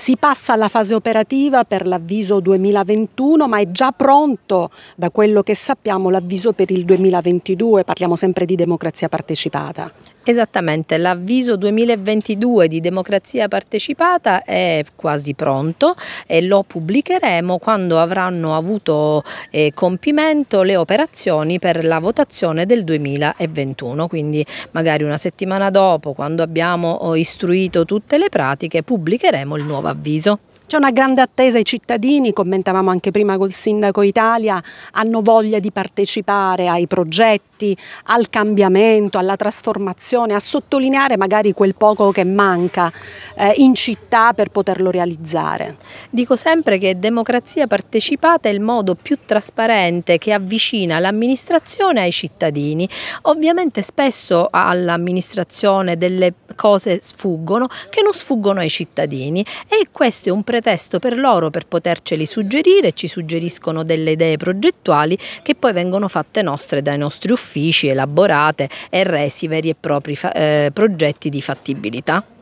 Si passa alla fase operativa per l'avviso 2021, ma è già pronto, da quello che sappiamo, l'avviso per il 2022. Parliamo sempre di democrazia partecipata. Esattamente, l'avviso 2022 di democrazia partecipata è quasi pronto e lo pubblicheremo quando avranno avuto eh, compimento le operazioni per la votazione del 2021, quindi magari una settimana dopo, quando abbiamo oh, istruito tutte le pratiche, pubblicheremo il nuovo avviso. C'è una grande attesa ai cittadini, commentavamo anche prima col Sindaco Italia, hanno voglia di partecipare ai progetti, al cambiamento, alla trasformazione, a sottolineare magari quel poco che manca eh, in città per poterlo realizzare. Dico sempre che democrazia partecipata è il modo più trasparente che avvicina l'amministrazione ai cittadini. Ovviamente spesso all'amministrazione delle cose sfuggono che non sfuggono ai cittadini e questo è un pretesto pretesto per loro per poterceli suggerire, ci suggeriscono delle idee progettuali che poi vengono fatte nostre dai nostri uffici, elaborate e resi veri e propri eh, progetti di fattibilità.